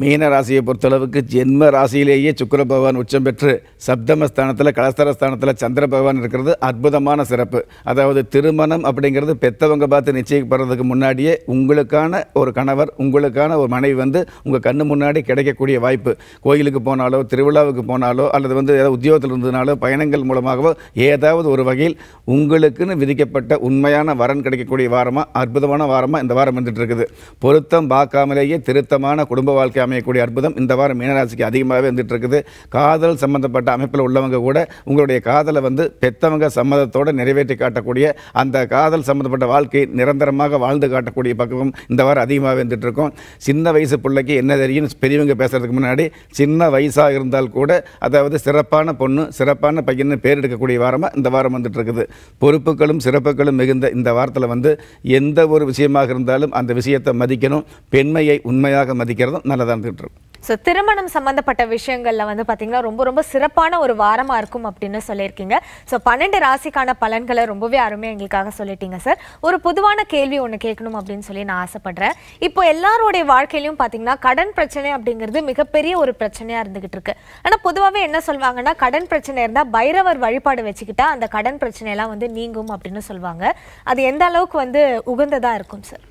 மீன ராசியை பொறுத்தளவுக்கு ஜென்ம ராசியிலேயே சுக்கர பகவான் உச்சம் பெற்று சப்தமஸ்தானத்தில் கலஸ்தரஸ்தானத்தில் சந்திர பகவான் இருக்கிறது அற்புதமான சிறப்பு அதாவது திருமணம் அப்படிங்கிறது பெற்றவங்க பார்த்து நிச்சயப்படுறதுக்கு முன்னாடியே உங்களுக்கான ஒரு கணவர் உங்களுக்கான ஒரு மனைவி வந்து உங்கள் கண்ணு முன்னாடி கிடைக்கக்கூடிய வாய்ப்பு கோயிலுக்கு போனாலோ திருவிழாவுக்கு போனாலோ அல்லது வந்து ஏதாவது உத்தியோகத்தில் இருந்ததுனாலோ பயணங்கள் மூலமாகவோ ஏதாவது ஒரு வகையில் உங்களுக்குன்னு விதிக்கப்பட்ட உண்மையான வரன் கிடைக்கக்கூடிய வாரமாக அற்புதமான வாரமாக இந்த வாரம் வந்துட்டு இருக்குது பொருத்தம் பார்க்காமலேயே திருத்தமான குடும்ப வாழ்க்கை அமையக்கூடிய அற்புதம் இந்த வாரம் மீனராசிக்கு அதிகமாகவே வந்துட்டு இருக்குது காதல் சம்பந்தப்பட்ட அமைப்பில் உள்ளவங்க கூட உங்களுடைய காதலை வந்து பெத்தவங்க சம்மதத்தோடு நிறைவேற்றி காட்டக்கூடிய அந்த காதல் சம்மந்தப்பட்ட வாழ்க்கை நிரந்தரமாக வாழ்ந்து காட்டக்கூடிய பக்கமும் இந்த வாரம் அதிகமாக வந்துட்டு இருக்கும் சின்ன வயசு பிள்ளைக்கு என்ன தெரியும் பெரியவங்க பேசுகிறதுக்கு முன்னாடி சின்ன வயசாக இருந்தால் கூட அதாவது சிறப்பான பொண்ணு சிறப்பான பையன் பேர் எடுக்கக்கூடிய வாரமாக இந்த வாரம் வந்துட்டு இருக்குது பொறுப்புகளும் சிறப்புகளும் மிகுந்த இந்த வாரத்தில் வந்து எந்த ஒரு விஷயமாக இருந்தாலும் அந்த விஷயத்தை மதிக்கணும் பெண்மையை உண்மையாக மதிக்கிறதும் நல்லதாக நடந்துகிட்டு இருக்கும் ஸோ திருமணம் சம்மந்தப்பட்ட விஷயங்களில் வந்து பார்த்தீங்கன்னா ரொம்ப ரொம்ப சிறப்பான ஒரு வாரமாக இருக்கும் அப்படின்னு சொல்லியிருக்கீங்க ஸோ பன்னெண்டு ராசிக்கான பலன்களை ரொம்பவே அருமையாக எங்களுக்காக சொல்லிட்டீங்க சார் ஒரு பொதுவான கேள்வி ஒன்று கேட்கணும் அப்படின்னு சொல்லி நான் ஆசைப்பட்றேன் இப்போ எல்லாருடைய வாழ்க்கையிலையும் பார்த்தீங்கன்னா கடன் பிரச்சனை அப்படிங்கிறது மிகப்பெரிய ஒரு பிரச்சனையாக இருந்துகிட்டு இருக்கு ஆனால் பொதுவாகவே என்ன சொல்லுவாங்கன்னா கடன் பிரச்சனை இருந்தால் பைரவர் வழிபாடு வச்சுக்கிட்டா அந்த கடன் பிரச்சனையெல்லாம் வந்து நீங்கும் அப்படின்னு சொல்லுவாங்க அது எந்த அளவுக்கு வந்து உகந்ததாக இருக்கும் சார்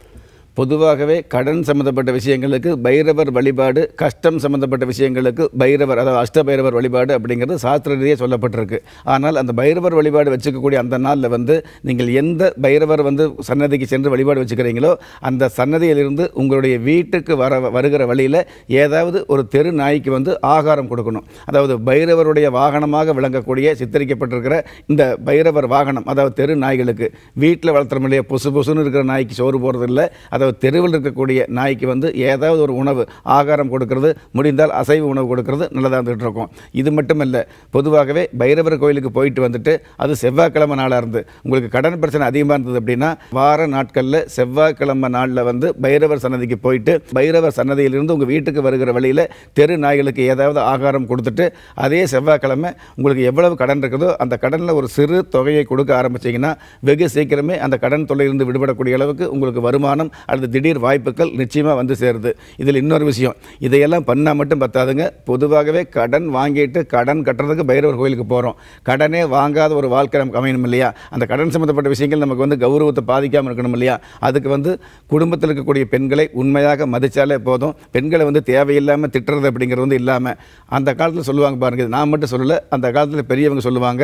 பொதுவாகவே கடன் சம்மந்தப்பட்ட விஷயங்களுக்கு பைரவர் வழிபாடு கஷ்டம் சம்மந்தப்பட்ட விஷயங்களுக்கு பைரவர் அதாவது அஷ்ட பைரவர் வழிபாடு அப்படிங்கிறது சாஸ்திர ரீதியாக சொல்லப்பட்டிருக்கு ஆனால் அந்த பைரவர் வழிபாடு வச்சுக்கக்கூடிய அந்த நாளில் வந்து நீங்கள் எந்த பைரவர் வந்து சன்னதிக்கு சென்று வழிபாடு வச்சுக்கிறீங்களோ அந்த சன்னதியிலிருந்து உங்களுடைய வீட்டுக்கு வர வருகிற வழியில் ஏதாவது ஒரு தெரு நாய்க்கு வந்து ஆகாரம் கொடுக்கணும் அதாவது பைரவருடைய வாகனமாக விளங்கக்கூடிய சித்தரிக்கப்பட்டிருக்கிற இந்த பைரவர் வாகனம் அதாவது தெரு நாய்களுக்கு வீட்டில் வளர்த்துற இல்லையா புசு புசுன்னு இருக்கிற நாய்க்கு சோறு போகிறதில்ல அதாவது தெருவில் இருக்கக்கூடிய நாய்க்கு வந்து ஏதாவது ஒரு உணவு ஆகாரம் கொடுக்கறது முடிந்தால் அசைவு உணவு கொடுக்கறது நல்லதாக இருந்துகிட்டு இருக்கும் இது மட்டும் இல்லை பொதுவாகவே பைரவர் கோயிலுக்கு போயிட்டு வந்துட்டு அது செவ்வாய்க்கிழமை நாளாக இருந்து உங்களுக்கு கடன் பிரச்சனை அதிகமாக இருந்தது அப்படின்னா வார நாட்களில் செவ்வாய்க்கிழமை நாளில் வந்து பைரவர் சன்னதிக்கு போயிட்டு பைரவர் சன்னதியிலிருந்து உங்கள் வீட்டுக்கு வருகிற வழியில் தெரு நாய்களுக்கு ஏதாவது ஆகாரம் கொடுத்துட்டு அதே செவ்வாய்க்கிழமை உங்களுக்கு எவ்வளவு கடன் இருக்குதோ அந்த கடனில் ஒரு சிறு தொகையை கொடுக்க ஆரம்பிச்சிங்கன்னா வெகு சீக்கிரமே அந்த கடன் தொல்லையிலிருந்து விடுபடக்கூடிய அளவுக்கு உங்களுக்கு வருமானம் அடுத்த திடீர் வாய்ப்புகள் நிச்சயமாக வந்து சேருது இதில் இன்னொரு விஷயம் இதையெல்லாம் பண்ணால் மட்டும் பத்தாதுங்க பொதுவாகவே கடன் வாங்கிட்டு கடன் கட்டுறதுக்கு பைரவர் கோயிலுக்கு போகிறோம் கடனே வாங்காத ஒரு வாழ்க்கை நமக்கு அமையணும் இல்லையா அந்த கடன் சம்மந்தப்பட்ட விஷயங்கள் நமக்கு வந்து கௌரவத்தை பாதிக்காமல் இருக்கணும் இல்லையா அதுக்கு வந்து குடும்பத்தில் இருக்கக்கூடிய பெண்களை உண்மையாக மதித்தாலே போதும் பெண்களை வந்து தேவையில்லாமல் திட்டுறது அப்படிங்கிறது வந்து இல்லாமல் அந்த காலத்தில் சொல்லுவாங்க பாருங்கள் நான் மட்டும் சொல்லலை அந்த காலத்தில் பெரியவங்க சொல்லுவாங்க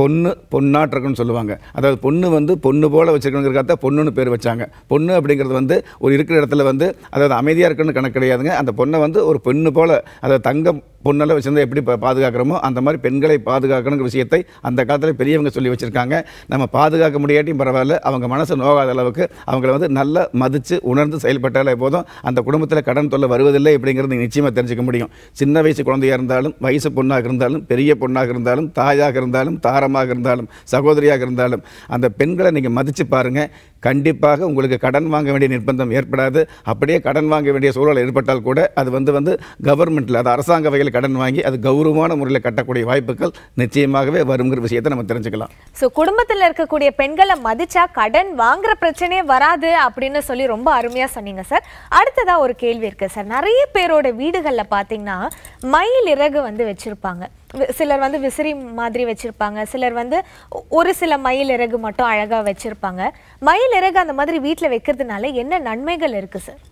பொண்ணு இருக்குன்னு சொல்லுவாங்க அதாவது பொண்ணு வந்து பொண்ணு போல் வச்சுருக்கணுங்கிறக்காக பொண்ணுன்னு பேர் வச்சாங்க பொண்ணு அப்படிங்கிறது வந்து ஒரு இருக்கிற இடத்துல வந்து அதாவது அமைதியாக இருக்குன்னு கணக்கு கிடையாதுங்க அந்த பொண்ணை வந்து ஒரு பெண்ணு போல் அதை தங்கம் பொண்ணெல்லாம் வச்சுருந்தா எப்படி பாதுகாக்கிறோமோ அந்த மாதிரி பெண்களை பாதுகாக்கணுங்கிற விஷயத்தை அந்த காலத்தில் பெரியவங்க சொல்லி வச்சுருக்காங்க நம்ம பாதுகாக்க முடியாட்டியும் பரவாயில்ல அவங்க மனசு நோகாத அளவுக்கு அவங்கள வந்து நல்லா மதித்து உணர்ந்து செயல்பட்டாலே போதும் அந்த குடும்பத்தில் கடன் தொல்லை வருவதில்லை அப்படிங்கிறது நிச்சயமாக தெரிஞ்சுக்க முடியும் சின்ன வயசு குழந்தையாக இருந்தாலும் வயசு பொண்ணாக இருந்தாலும் பெரிய பொண்ணாக இருந்தாலும் தாயாக இருந்தாலும் தாரமாக இருந்தாலும் சகோதரியாக இருந்தாலும் அந்த பெண்களை நீங்கள் மதித்து பாருங்கள் கண்டிப்பாக உங்களுக்கு கடன் வாங்க வேண்டிய நிர்பந்தம் ஏற்படாது அப்படியே கடன் வாங்க வேண்டிய சூழல் ஏற்பட்டால் கூட அது வந்து வந்து கவர்மெண்ட்டில் அது அரசாங்க வகையில் கடன் வாங்கி அது கௌரவமான முறையில் கட்டக்கூடிய வாய்ப்புகள் நிச்சயமாகவே வருங்கிற விஷயத்தை நம்ம தெரிஞ்சுக்கலாம் ஸோ குடும்பத்தில் இருக்கக்கூடிய பெண்களை மதிச்சா கடன் வாங்குற பிரச்சனையே வராது அப்படின்னு சொல்லி ரொம்ப அருமையாக சொன்னீங்க சார் அடுத்ததாக ஒரு கேள்வி இருக்குது சார் நிறைய பேரோட வீடுகளில் பார்த்தீங்கன்னா மயில் இறகு வந்து வச்சுருப்பாங்க சிலர் வந்து விசிறி மாதிரி வச்சுருப்பாங்க சிலர் வந்து ஒரு சில மயில் இறகு மட்டும் அழகாக வச்சுருப்பாங்க மயில் இறகு அந்த மாதிரி வீட்டில் வைக்கிறதுனால என்ன நன்மைகள் இருக்குது சார்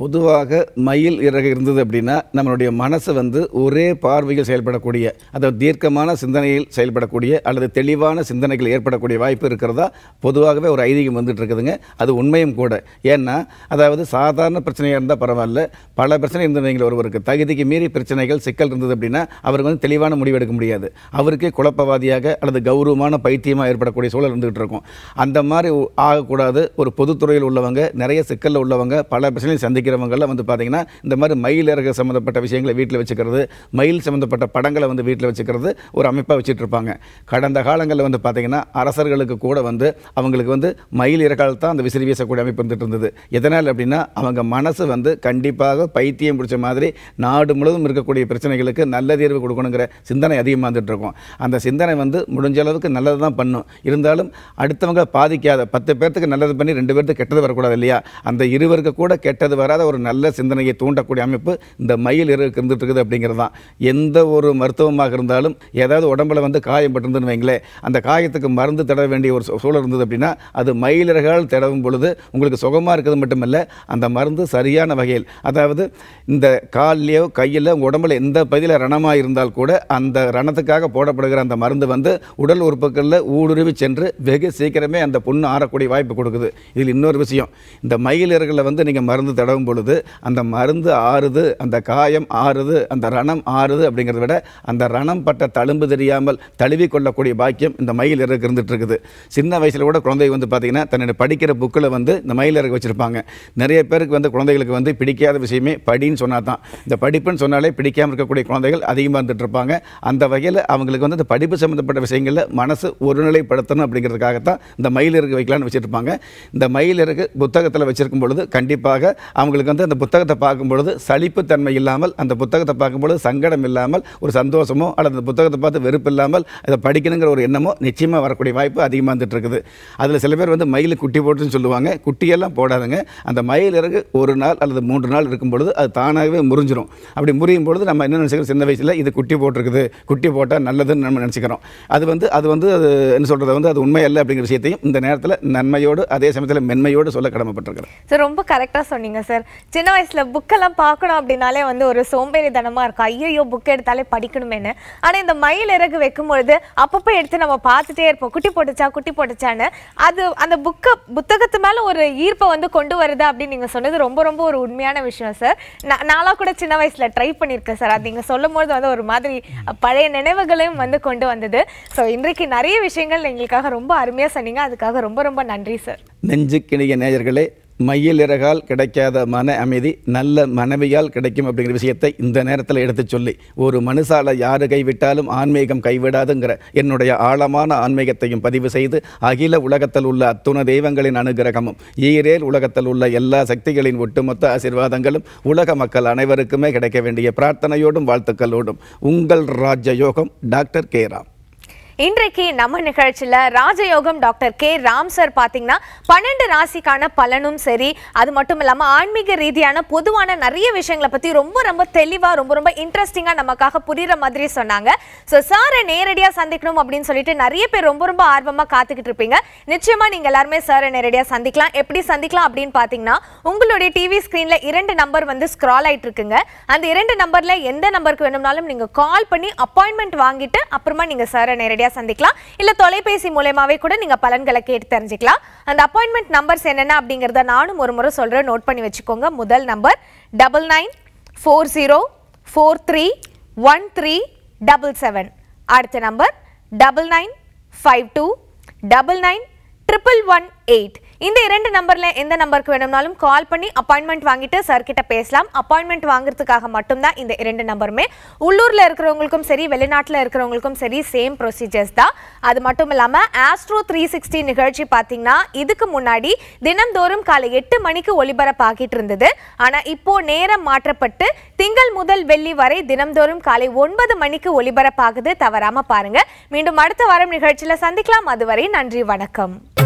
பொதுவாக மயில் இறகு இருந்தது அப்படின்னா நம்மளுடைய மனசு வந்து ஒரே பார்வையில் செயல்படக்கூடிய அதாவது தீர்க்கமான சிந்தனையில் செயல்படக்கூடிய அல்லது தெளிவான சிந்தனைகள் ஏற்படக்கூடிய வாய்ப்பு இருக்கிறதா பொதுவாகவே ஒரு ஐதீகம் வந்துட்டு இருக்குதுங்க அது உண்மையும் கூட ஏன்னா அதாவது சாதாரண பிரச்சனையாக இருந்தால் பரவாயில்ல பல பிரச்சனை இருந்தவங்க ஒருவருக்கு தகுதிக்கு மீறி பிரச்சனைகள் சிக்கல் இருந்தது அப்படின்னா அவருக்கு வந்து தெளிவான முடிவு எடுக்க முடியாது அவருக்கே குழப்பவாதியாக அல்லது கௌரவமான பைத்தியமாக ஏற்படக்கூடிய சூழல் இருந்துகிட்டு இருக்கும் அந்த மாதிரி ஆகக்கூடாது ஒரு பொதுத்துறையில் உள்ளவங்க நிறைய சிக்கலில் உள்ளவங்க பல பிரச்சனையும் சந்திக்க படிக்கிறவங்கெல்லாம் வந்து பார்த்தீங்கன்னா இந்த மாதிரி மயில் இறகு சம்மந்தப்பட்ட விஷயங்களை வீட்டில் வச்சுக்கிறது மயில் சம்மந்தப்பட்ட படங்களை வந்து வீட்டில் வச்சுக்கிறது ஒரு அமைப்பாக வச்சுட்டு இருப்பாங்க கடந்த காலங்களில் வந்து பார்த்தீங்கன்னா அரசர்களுக்கு கூட வந்து அவங்களுக்கு வந்து மயில் இறக்கால் தான் அந்த விசிறி வீசக்கூடிய அமைப்பு வந்துட்டு இருந்தது எதனால் அப்படின்னா அவங்க மனசு வந்து கண்டிப்பாக பைத்தியம் பிடிச்ச மாதிரி நாடு முழுவதும் இருக்கக்கூடிய பிரச்சனைகளுக்கு நல்ல தீர்வு கொடுக்கணுங்கிற சிந்தனை அதிகமாக இருக்கும் அந்த சிந்தனை வந்து முடிஞ்ச அளவுக்கு நல்லது தான் பண்ணும் இருந்தாலும் அடுத்தவங்க பாதிக்காத பத்து பேர்த்துக்கு நல்லது பண்ணி ரெண்டு பேர்த்துக்கு கெட்டது வரக்கூடாது இல்லையா அந்த இருவருக்கு கூட கெட்டது வர எதிர்பாராத ஒரு நல்ல சிந்தனையை தூண்டக்கூடிய அமைப்பு இந்த மயில் இருக்கு இருந்துட்டு இருக்குது அப்படிங்கிறது தான் எந்த ஒரு மருத்துவமாக இருந்தாலும் ஏதாவது உடம்புல வந்து காயம் பட்டிருந்துன்னு வைங்களேன் அந்த காயத்துக்கு மருந்து தட வேண்டிய ஒரு சூழல் இருந்தது அப்படின்னா அது மயிலிறகால் தடவும் பொழுது உங்களுக்கு சுகமாக இருக்கிறது மட்டுமல்ல அந்த மருந்து சரியான வகையில் அதாவது இந்த கால்லையோ கையில் உடம்புல எந்த பகுதியில் ரணமாக இருந்தால் கூட அந்த ரணத்துக்காக போடப்படுகிற அந்த மருந்து வந்து உடல் உறுப்புகளில் ஊடுருவி சென்று வெகு சீக்கிரமே அந்த புண்ணு ஆறக்கூடிய வாய்ப்பு கொடுக்குது இதில் இன்னொரு விஷயம் இந்த மயிலர்களை வந்து நீங்கள் மருந்து தடவும் பொழுது அந்த மருந்து ஆறுது அந்த காயம் ஆறுது அந்த ரணம் ஆறுது அப்படிங்கிறத விட அந்த ரணம் பட்ட தழும்பு தெரியாமல் தழுவி கொள்ளக்கூடிய பாக்கியம் இந்த மயில் இறகு இருந்துட்டு இருக்குது சின்ன வயசில் கூட குழந்தை வந்து பார்த்திங்கன்னா தன்னுடைய படிக்கிற புக்கில் வந்து இந்த மயில் இறகு வச்சுருப்பாங்க நிறைய பேருக்கு வந்து குழந்தைகளுக்கு வந்து பிடிக்காத விஷயமே படின்னு சொன்னால் தான் இந்த படிப்புன்னு சொன்னாலே பிடிக்காமல் இருக்கக்கூடிய குழந்தைகள் அதிகமாக இருந்துட்டு இருப்பாங்க அந்த வகையில் அவங்களுக்கு வந்து இந்த படிப்பு சம்மந்தப்பட்ட விஷயங்களில் மனசு ஒருநிலைப்படுத்தணும் அப்படிங்கிறதுக்காகத்தான் இந்த மயில் இறகு வைக்கலான்னு வச்சுருப்பாங்க இந்த மயில் இறகு புத்தகத்தில் வச்சிருக்கும் பொழுது கண்டிப்பாக அவங்க அவங்களுக்கு வந்து அந்த புத்தகத்தை பார்க்கும்பொழுது தன்மை இல்லாமல் அந்த புத்தகத்தை பார்க்கும் பொழுது சங்கடம் இல்லாமல் ஒரு சந்தோஷமோ அல்லது அந்த புத்தகத்தை பார்த்து வெறுப்பு இல்லாமல் அதை படிக்கணுங்கிற ஒரு எண்ணமோ நிச்சயமாக வரக்கூடிய வாய்ப்பு அதிகமாக வந்துட்டு இருக்குது அதில் சில பேர் வந்து மயில் குட்டி போட்டுன்னு சொல்லுவாங்க குட்டியெல்லாம் போடாதுங்க அந்த மயில் இறகு ஒரு நாள் அல்லது மூன்று நாள் இருக்கும் பொழுது அது தானாகவே முறிஞ்சிடும் அப்படி முறியும் பொழுது நம்ம என்ன நினச்சிக்கிறோம் சின்ன வயசில் இது குட்டி போட்டிருக்குது குட்டி போட்டால் நல்லதுன்னு நம்ம நினச்சிக்கிறோம் அது வந்து அது வந்து அது என்ன சொல்கிறது வந்து அது உண்மையல்ல அப்படிங்கிற விஷயத்தையும் இந்த நேரத்தில் நன்மையோடு அதே சமயத்தில் மென்மையோடு சொல்ல கடமைப்பட்டிருக்கிறேன் சார் ரொம்ப கரெக்டாக சொன்னீங்க சார் சின்ன வயசுல புக்கெல்லாம் பார்க்கணும் அப்படின்னாலே வந்து ஒரு சோம்பேறித்தனமாக இருக்கும் ஐயோ புக் எடுத்தாலே படிக்கணுமேனு ஆனால் இந்த மயில் இறகு வைக்கும்பொழுது அப்பப்போ எடுத்து நம்ம பார்த்துட்டே இருப்போம் குட்டி போட்டுச்சா குட்டி போட்டுச்சான்னு அது அந்த புக்கை புத்தகத்து மேலே ஒரு ஈர்ப்பை வந்து கொண்டு வருது அப்படின்னு நீங்கள் சொன்னது ரொம்ப ரொம்ப ஒரு உண்மையான விஷயம் சார் நான் கூட சின்ன வயசில் ட்ரை பண்ணியிருக்கேன் சார் அது நீங்கள் சொல்லும் பொழுது வந்து ஒரு மாதிரி பழைய நினைவுகளையும் வந்து கொண்டு வந்தது ஸோ இன்றைக்கு நிறைய விஷயங்கள் எங்களுக்காக ரொம்ப அருமையாக சொன்னீங்க அதுக்காக ரொம்ப ரொம்ப நன்றி சார் நெஞ்சுக்கிணிய நேயர்களே இறகால் கிடைக்காத மன அமைதி நல்ல மனைவியால் கிடைக்கும் அப்படிங்கிற விஷயத்தை இந்த நேரத்தில் எடுத்து சொல்லி ஒரு மனுஷாலை யாரு கைவிட்டாலும் ஆன்மீகம் கைவிடாதுங்கிற என்னுடைய ஆழமான ஆன்மீகத்தையும் பதிவு செய்து அகில உலகத்தில் உள்ள அத்துண தெய்வங்களின் அனுகிரகமும் ஈரேல் உலகத்தில் உள்ள எல்லா சக்திகளின் ஒட்டுமொத்த ஆசிர்வாதங்களும் உலக மக்கள் அனைவருக்குமே கிடைக்க வேண்டிய பிரார்த்தனையோடும் வாழ்த்துக்களோடும் உங்கள் ராஜயோகம் டாக்டர் கேராம் இன்றைக்கு நம்ம நிகழ்ச்சியில் ராஜயோகம் டாக்டர் கே ராம் சார் பார்த்தீங்கன்னா பன்னெண்டு ராசிக்கான பலனும் சரி அது மட்டும் இல்லாமல் ஆன்மீக ரீதியான பொதுவான நிறைய விஷயங்களை பற்றி ரொம்ப ரொம்ப தெளிவாக ரொம்ப ரொம்ப இன்ட்ரெஸ்டிங்காக நமக்காக புரிகிற மாதிரி சொன்னாங்க ஸோ சாரை நேரடியாக சந்திக்கணும் அப்படின்னு சொல்லிட்டு நிறைய பேர் ரொம்ப ரொம்ப ஆர்வமாக காத்துக்கிட்டு இருப்பீங்க நிச்சயமாக நீங்கள் எல்லாருமே சாரை நேரடியாக சந்திக்கலாம் எப்படி சந்திக்கலாம் அப்படின்னு பார்த்தீங்கன்னா உங்களுடைய டிவி ஸ்க்ரீனில் இரண்டு நம்பர் வந்து ஸ்க்ரால் ஆகிட்டு இருக்குங்க அந்த இரண்டு நம்பரில் எந்த நம்பருக்கு வேணும்னாலும் நீங்கள் கால் பண்ணி அப்பாயின்மெண்ட் வாங்கிட்டு அப்புறமா நீங்கள் சாரை நேரடியாக நேரடியாக சந்திக்கலாம் இல்லை தொலைபேசி மூலயமாவே கூட நீங்கள் பலன்களை கேட்டு தெரிஞ்சுக்கலாம் அந்த அப்பாயின்மெண்ட் நம்பர்ஸ் என்னென்ன அப்படிங்கிறத நானும் ஒரு முறை சொல்கிறேன் நோட் பண்ணி வச்சுக்கோங்க முதல் number double nine four zero four three one three double seven அடுத்த number double nine five two double nine triple one eight இந்த இரண்டு நம்பர்ல எந்த நம்பருக்கு வேணும்னாலும் கால் பண்ணி அப்பாயின்மெண்ட் வாங்கிட்டு சார் கிட்ட பேசலாம் அப்பாயின்மெண்ட் வாங்குறதுக்காக மட்டும்தான் இந்த இரண்டு நம்பருமே உள்ளூர்ல இருக்கிறவங்களுக்கும் சரி வெளிநாட்டில் இருக்கிறவங்களுக்கும் சரி சேம் ப்ரொசீஜர்ஸ் தான் அது மட்டும் இல்லாமல் ஆஸ்ட்ரோ த்ரீ சிக்ஸ்டி நிகழ்ச்சி பாத்தீங்கன்னா இதுக்கு முன்னாடி தினந்தோறும் காலை எட்டு மணிக்கு ஒளிபரப்பாகிட்டு இருந்தது ஆனால் இப்போ நேரம் மாற்றப்பட்டு திங்கள் முதல் வெள்ளி வரை தினந்தோறும் காலை ஒன்பது மணிக்கு ஒளிபரப்பாகுது தவறாம பாருங்க மீண்டும் அடுத்த வாரம் நிகழ்ச்சியில் சந்திக்கலாம் அதுவரை நன்றி வணக்கம்